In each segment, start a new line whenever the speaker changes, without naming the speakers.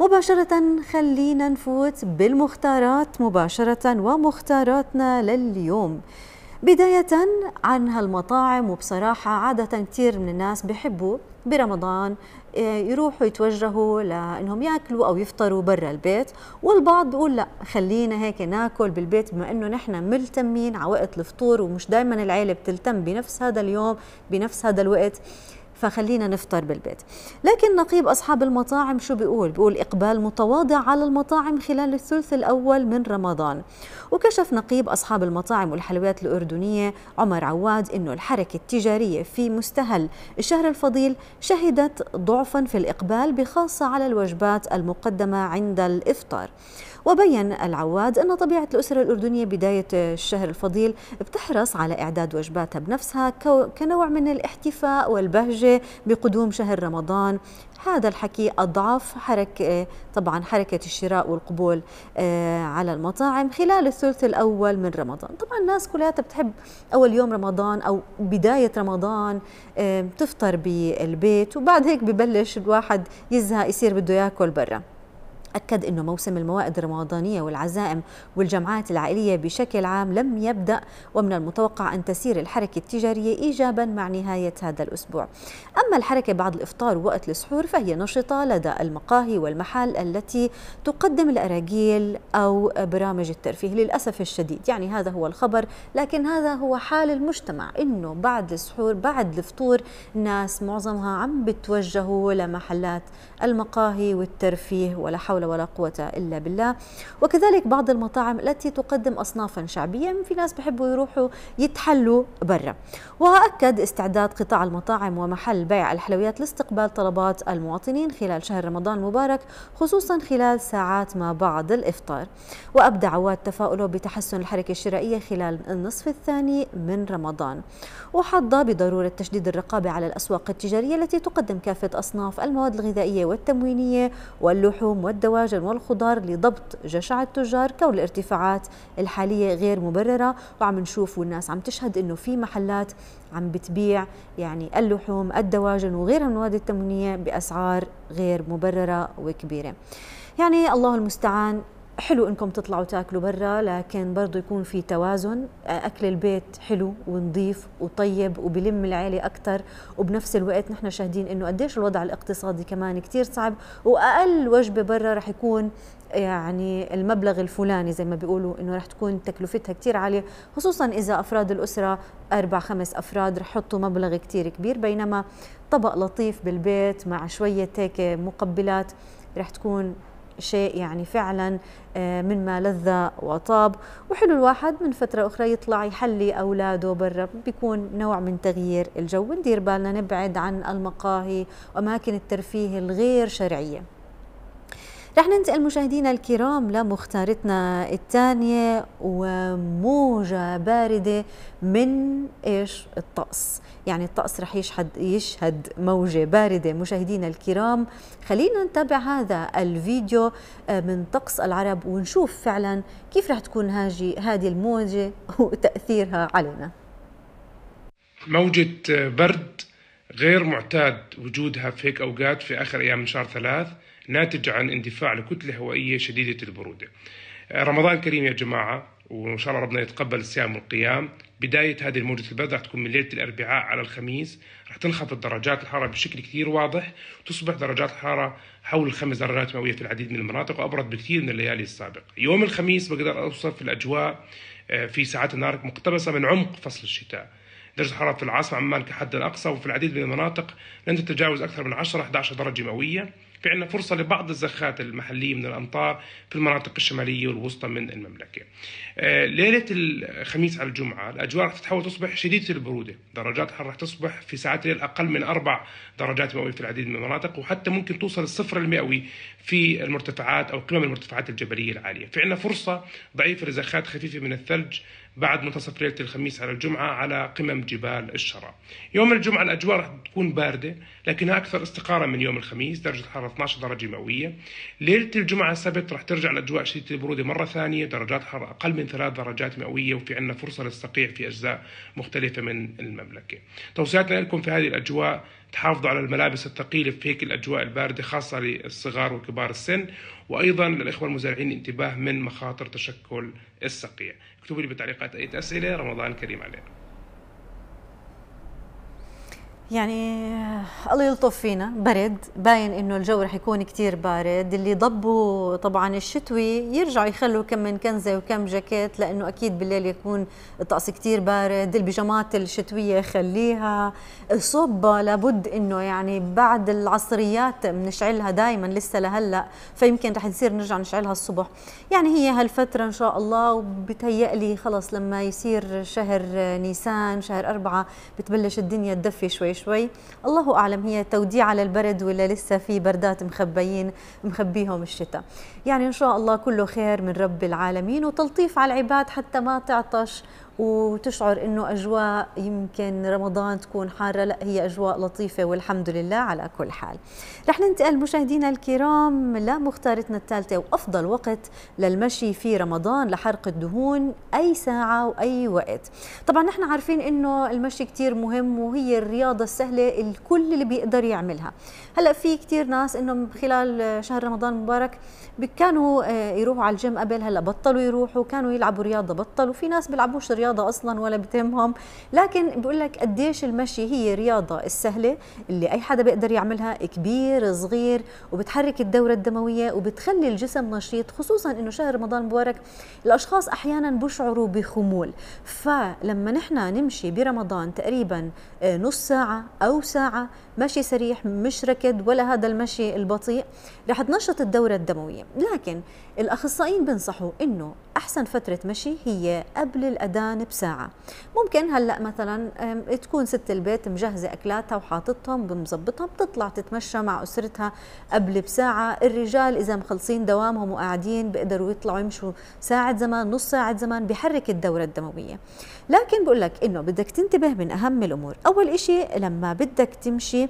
مباشرة خلينا نفوت بالمختارات مباشرة ومختاراتنا لليوم بداية عن هالمطاعم وبصراحة عادة كثير من الناس بحبوا برمضان آه، يروحوا يتوجهوا لانهم ياكلوا او يفطروا برا البيت والبعض بيقول لا خلينا هيك ناكل بالبيت بما انه نحن ملتمين على وقت الفطور ومش دائما العيله بتلتم بنفس هذا اليوم بنفس هذا الوقت فخلينا نفطر بالبيت لكن نقيب أصحاب المطاعم شو بيقول بيقول إقبال متواضع على المطاعم خلال الثلث الأول من رمضان وكشف نقيب أصحاب المطاعم والحلويات الأردنية عمر عواد أنه الحركة التجارية في مستهل الشهر الفضيل شهدت ضعفا في الإقبال بخاصة على الوجبات المقدمة عند الإفطار وبين العواد أن طبيعة الأسرة الأردنية بداية الشهر الفضيل بتحرص على إعداد وجباتها بنفسها كنوع من الاحتفاء والبهجة بقدوم شهر رمضان هذا الحكي أضعف حركة طبعا حركة الشراء والقبول آه، على المطاعم خلال الثلث الأول من رمضان طبعا الناس كلها بتحب أول يوم رمضان أو بداية رمضان آه، تفطر بالبيت وبعد هيك ببلش الواحد يزهق يصير بده ياكل برا أكد أنه موسم الموائد الرمضانية والعزائم والجمعات العائلية بشكل عام لم يبدأ ومن المتوقع أن تسير الحركة التجارية إيجابا مع نهاية هذا الأسبوع أما الحركة بعد الإفطار ووقت السحور فهي نشطة لدى المقاهي والمحال التي تقدم الأراجيل أو برامج الترفيه للأسف الشديد يعني هذا هو الخبر لكن هذا هو حال المجتمع أنه بعد السحور بعد الفطور ناس معظمها عم بتوجهوا لمحلات المقاهي والترفيه ولا حول حول ولا قوة إلا بالله وكذلك بعض المطاعم التي تقدم أصنافا شعبية في ناس بحبوا يروحوا يتحلوا برا وأكد استعداد قطاع المطاعم ومحل بيع الحلويات لاستقبال طلبات المواطنين خلال شهر رمضان المبارك خصوصا خلال ساعات ما بعد الإفطار وأبدى عواد تفاؤله بتحسن الحركة الشرائية خلال النصف الثاني من رمضان وحض بضرورة تشديد الرقابة على الأسواق التجارية التي تقدم كافة أصناف المواد الغذائية والتموينية واللحوم والدواء الدواجن والخضار لضبط جشع التجار كون الارتفاعات الحالية غير مبررة وعم نشوف والناس عم تشهد انه في محلات عم بتبيع يعني اللحوم الدواجن وغيرها من المواد التموينية بأسعار غير مبررة وكبيرة يعني الله المستعان حلو انكم تطلعوا تاكلوا برا لكن برضه يكون في توازن اكل البيت حلو ونظيف وطيب وبلم العيله اكثر وبنفس الوقت نحن شاهدين انه قديش الوضع الاقتصادي كمان كثير صعب واقل وجبه برا رح يكون يعني المبلغ الفلاني زي ما بيقولوا انه رح تكون تكلفتها كثير عاليه خصوصا اذا افراد الاسره اربع خمس افراد رح يحطوا مبلغ كثير كبير بينما طبق لطيف بالبيت مع شويه هيك مقبلات رح تكون شيء يعني فعلا آه، مما لذ وطاب وحلو الواحد من فترة أخرى يطلع يحلي أولاده برا بيكون نوع من تغيير الجو ندير بالنا نبعد عن المقاهي وأماكن الترفيه الغير شرعية رح ننتقل مشاهدينا الكرام لمختارتنا الثانية وموجة باردة من ايش الطقس يعني الطقس رح يشهد يشهد موجة باردة مشاهدينا الكرام خلينا نتابع هذا الفيديو آه، من طقس العرب ونشوف فعلا كيف رح تكون هاجي هذه الموجة وتأثيرها علينا
موجة برد غير معتاد وجودها في هيك أوقات في آخر أيام من شهر ثلاث ناتج عن اندفاع لكتلة هوائية شديدة البرودة رمضان كريم يا جماعة وإن شاء الله ربنا يتقبل الصيام والقيام بداية هذه الموجة البرد رح تكون من ليلة الأربعاء على الخميس رح تنخفض درجات الحرارة بشكل كثير واضح تصبح درجات الحرارة حول الخمس درجات مئوية في العديد من المناطق وأبرد بكثير من الليالي السابقة يوم الخميس بقدر أوصف الأجواء آه، في ساعات النهار مقتبسة من عمق فصل الشتاء درجة الحرارة في العاصمة عمان كحد أقصى وفي العديد من المناطق لن تتجاوز أكثر من 10 11 درجة مئوية في عندنا فرصة لبعض الزخات المحلية من الأمطار في المناطق الشمالية والوسطى من المملكة آه، ليلة الخميس على الجمعة الأجواء رح تتحول تصبح شديدة البرودة درجات الحرارة رح تصبح في ساعات الليل أقل من أربع درجات مئوية في العديد من المناطق وحتى ممكن توصل الصفر المئوي في المرتفعات أو قمم المرتفعات الجبلية العالية في عندنا فرصة ضعيفة لزخات خفيفة من الثلج بعد منتصف ليلة الخميس على الجمعة على قمم جبال الشرع يوم الجمعة الأجواء راح تكون باردة لكنها أكثر استقارة من يوم الخميس درجة الحرارة 12 درجة مئوية ليلة الجمعة السبت راح ترجع الأجواء شديدة البرودة مرة ثانية درجات حرارة أقل من ثلاث درجات مئوية وفي عندنا فرصة للصقيع في أجزاء مختلفة من المملكة توصياتنا لكم في هذه الأجواء تحافظوا على الملابس الثقيلة في هيك الأجواء الباردة خاصة للصغار وكبار السن وأيضا للإخوة المزارعين الانتباه من مخاطر تشكل السقيع اكتبوا لي بالتعليقات أي أسئلة رمضان كريم عليكم
يعني آه، الله يلطف فينا برد باين انه الجو رح يكون كثير بارد اللي ضبوا طبعا الشتوي يرجعوا يخلوا كم من كنزه وكم جاكيت لانه اكيد بالليل يكون الطقس كثير بارد البيجامات الشتويه خليها الصوبة لابد انه يعني بعد العصريات بنشعلها دائما لسه لهلا فيمكن رح نصير نرجع نشعلها الصبح يعني هي هالفتره ان شاء الله وبتهيأ لي خلص لما يصير شهر نيسان شهر أربعة بتبلش الدنيا تدفي شوي شوي الله أعلم هي توديع على البرد ولا لسه في بردات مخبيين مخبيهم الشتاء يعني إن شاء الله كله خير من رب العالمين وتلطيف على العباد حتى ما تعطش وتشعر انه اجواء يمكن رمضان تكون حاره لا هي اجواء لطيفه والحمد لله على كل حال رح ننتقل مشاهدينا الكرام لمختارتنا الثالثه وافضل وقت للمشي في رمضان لحرق الدهون اي ساعه واي وقت طبعا نحن عارفين انه المشي كثير مهم وهي الرياضه السهله الكل اللي بيقدر يعملها هلا في كثير ناس انه خلال شهر رمضان المبارك كانوا آه، يروحوا على الجيم قبل هلا بطلوا يروحوا كانوا يلعبوا رياضه بطلوا في ناس بيلعبوش رياضه رياضة اصلا ولا بتهمهم لكن بقول لك قديش المشي هي رياضه السهله اللي اي حدا بيقدر يعملها كبير صغير وبتحرك الدوره الدمويه وبتخلي الجسم نشيط خصوصا انه شهر رمضان مبارك الاشخاص احيانا بشعروا بخمول فلما نحن نمشي برمضان تقريبا آه، نص ساعه او ساعه مشي سريح مش ركض ولا هذا المشي البطيء رح تنشط الدورة الدموية لكن الأخصائيين بنصحوا أنه أحسن فترة مشي هي قبل الأذان تقريبا بساعه ممكن هلا مثلا تكون ست البيت مجهزه اكلاتها وحاططهم ومظبطها بتطلع تتمشى مع اسرتها قبل بساعه الرجال اذا مخلصين دوامهم وقاعدين بيقدروا يطلعوا يمشوا ساعه زمان نص ساعه زمان بحرك الدوره الدمويه لكن بقول لك انه بدك تنتبه من اهم الامور اول شيء لما بدك تمشي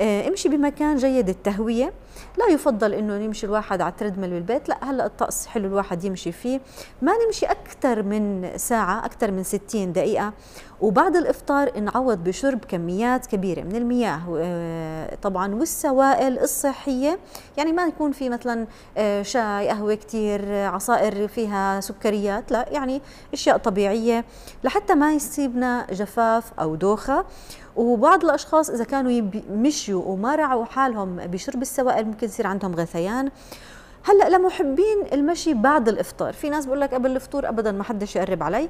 آه، امشي بمكان جيد التهويه لا يفضل انه يمشي الواحد على التريدميل بالبيت لا هلا الطقس حلو الواحد يمشي فيه ما نمشي اكثر من ساعه اكثر من 60 دقيقه وبعد الإفطار نعوض بشرب كميات كبيرة من المياه آه، طبعا والسوائل الصحية يعني ما يكون في مثلا آه، شاي قهوة كتير عصائر فيها سكريات لا يعني أشياء طبيعية لحتى ما يصيبنا جفاف أو دوخة وبعض الاشخاص اذا كانوا مشوا وما رعوا حالهم بشرب السوائل ممكن يصير عندهم غثيان هلا لمحبين المشي بعد الافطار في ناس بقول لك قبل الفطور ابدا ما حدش يقرب علي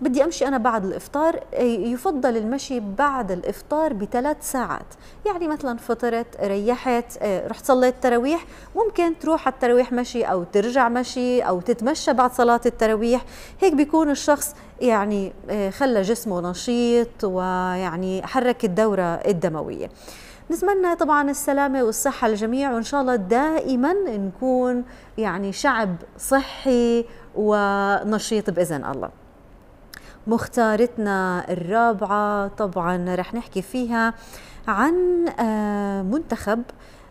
بدي امشي انا بعد الافطار يفضل المشي بعد الافطار بثلاث ساعات يعني مثلا فطرت ريحت آه، رحت صليت تراويح ممكن تروح على التراويح مشي او ترجع مشي او تتمشى بعد صلاه التراويح هيك بيكون الشخص يعني آه، خلى جسمه نشيط ويعني حرك الدوره الدمويه نتمنى طبعا السلامة والصحة للجميع وإن شاء الله دائما نكون يعني شعب صحي ونشيط بإذن الله مختارتنا الرابعة طبعا رح نحكي فيها عن آه، منتخب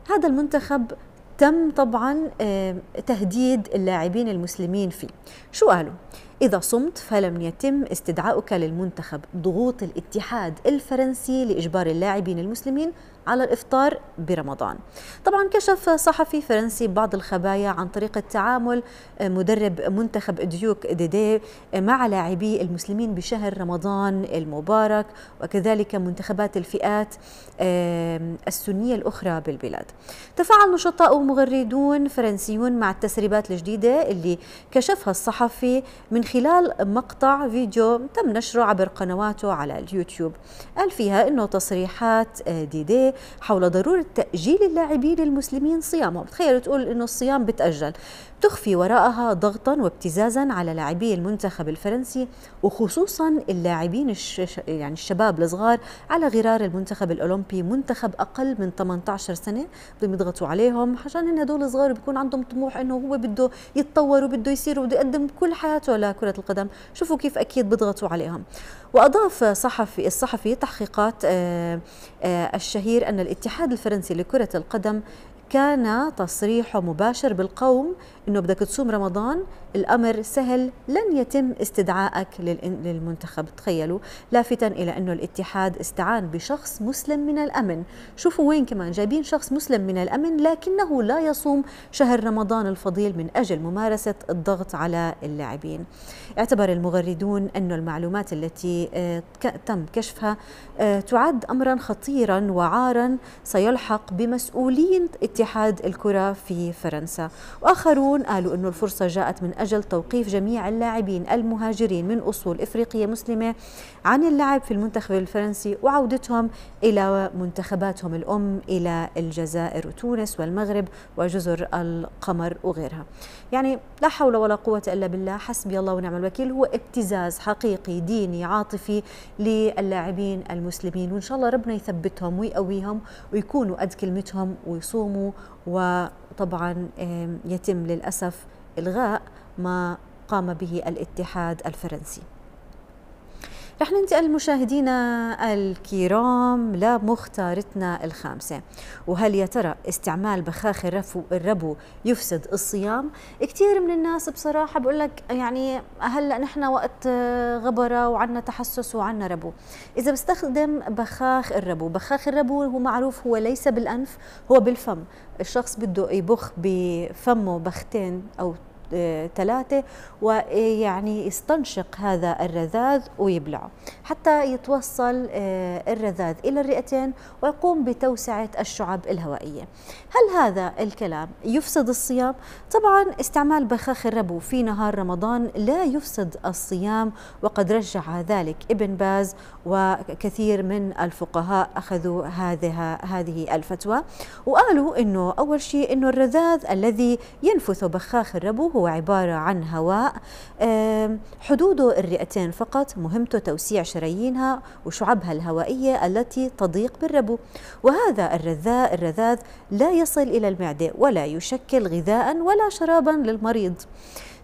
هذا المنتخب تم طبعا آه، تهديد اللاعبين المسلمين فيه شو قالوا؟ إذا صمت فلم يتم استدعاؤك للمنتخب ضغوط الاتحاد الفرنسي لإجبار اللاعبين المسلمين على الإفطار برمضان طبعا كشف صحفي فرنسي بعض الخبايا عن طريقة تعامل آه، مدرب منتخب ديوك ديدي آه، مع لاعبي المسلمين بشهر رمضان المبارك وكذلك منتخبات الفئات آه، السنية الأخرى بالبلاد تفاعل نشطاء ومغردون فرنسيون مع التسريبات الجديدة اللي كشفها الصحفي من خلال مقطع فيديو تم نشره عبر قنواته على اليوتيوب قال فيها أنه تصريحات ديدي حول ضروره تاجيل اللاعبين المسلمين صيامهم تخيل تقول انه الصيام بتاجل تخفي وراءها ضغطا وابتزازا على لاعبي المنتخب الفرنسي وخصوصا اللاعبين يعني الشباب الصغار على غرار المنتخب الاولمبي منتخب اقل من 18 سنه بدهم يضغطوا عليهم عشان ان هدول الصغار بيكون عندهم طموح انه هو بده يتطور وبده يصير وبده يقدم كل حياته لكره القدم شوفوا كيف اكيد بضغطوا عليهم واضاف صحفي الصحفي تحقيقات آه، آه، الشهير ان الاتحاد الفرنسي لكره القدم كان تصريحه مباشر بالقوم انه بدك تصوم رمضان الأمر سهل لن يتم استدعائك للمنتخب تخيلوا لافتا إلى أنه الاتحاد استعان بشخص مسلم من الأمن شوفوا وين كمان جايبين شخص مسلم من الأمن لكنه لا يصوم شهر رمضان الفضيل من أجل ممارسة الضغط على اللاعبين اعتبر المغردون أن المعلومات التي آه، تم كشفها آه، تعد أمرا خطيرا وعارا سيلحق بمسؤولين اتحاد الكرة في فرنسا وآخرون قالوا أن الفرصة جاءت من أجل أجل توقيف جميع اللاعبين المهاجرين من أصول إفريقية مسلمة عن اللعب في المنتخب الفرنسي وعودتهم إلى منتخباتهم الأم إلى الجزائر وتونس والمغرب وجزر القمر وغيرها يعني لا حول ولا قوة إلا بالله حسبي الله ونعم الوكيل هو ابتزاز حقيقي ديني عاطفي للاعبين المسلمين وإن شاء الله ربنا يثبتهم ويقويهم ويكونوا قد كلمتهم ويصوموا وطبعا يتم للأسف إلغاء ما قام به الاتحاد الفرنسي رح ننتقل مشاهدينا الكرام لمختارتنا الخامسة وهل يا ترى استعمال بخاخ الرفو الربو يفسد الصيام كثير من الناس بصراحة بقول لك يعني هلا نحن وقت غبرة وعنا تحسس وعنا ربو إذا بستخدم بخاخ الربو بخاخ الربو هو معروف هو ليس بالأنف هو بالفم الشخص بده يبخ بفمه بختين أو ثلاثة ويعني يستنشق هذا الرذاذ ويبلعه حتى يتوصل آه، الرذاذ إلى الرئتين ويقوم بتوسعة الشعب الهوائية هل هذا الكلام يفسد الصيام؟ طبعا استعمال بخاخ الربو في نهار رمضان لا يفسد الصيام وقد رجع ذلك ابن باز وكثير من الفقهاء أخذوا هذه هذه الفتوى وقالوا أنه أول شيء أنه الرذاذ الذي ينفث بخاخ الربو هو عبارة عن هواء حدوده الرئتين فقط مهمته توسيع شرايينها وشعبها الهوائية التي تضيق بالربو وهذا الرذاء الرذاذ لا يصل إلى المعدة ولا يشكل غذاء ولا شرابا للمريض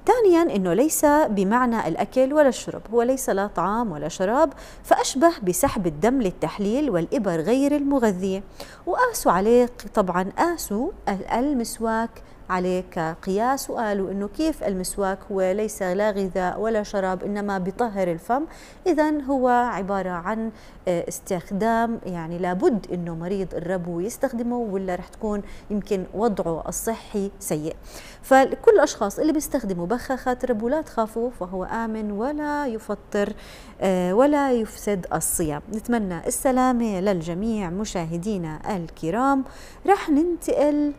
ثانيا انه ليس بمعنى الاكل ولا الشرب هو ليس لا طعام ولا شراب فاشبه بسحب الدم للتحليل والابر غير المغذيه وقاسوا عليه طبعا قاسوا المسواك عليه كقياس وقالوا أنه كيف المسواك هو ليس لا غذاء ولا شراب إنما بيطهر الفم إذا هو عبارة عن آه، استخدام يعني لابد أنه مريض الربو يستخدمه ولا رح تكون يمكن وضعه الصحي سيء فكل الأشخاص اللي بيستخدموا بخاخات ربو لا تخافوا فهو آمن ولا يفطر آه، ولا يفسد الصيام نتمنى السلامة للجميع مشاهدينا الكرام رح ننتقل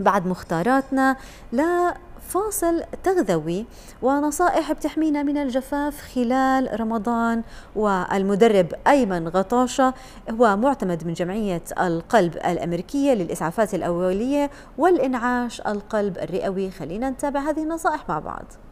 بعد مختاراتنا لا فاصل تغذوي ونصائح بتحمينا من الجفاف خلال رمضان والمدرب أيمن غطاشة هو معتمد من جمعية القلب الأمريكية للإسعافات الأولية والإنعاش القلب الرئوي خلينا نتابع هذه النصائح مع بعض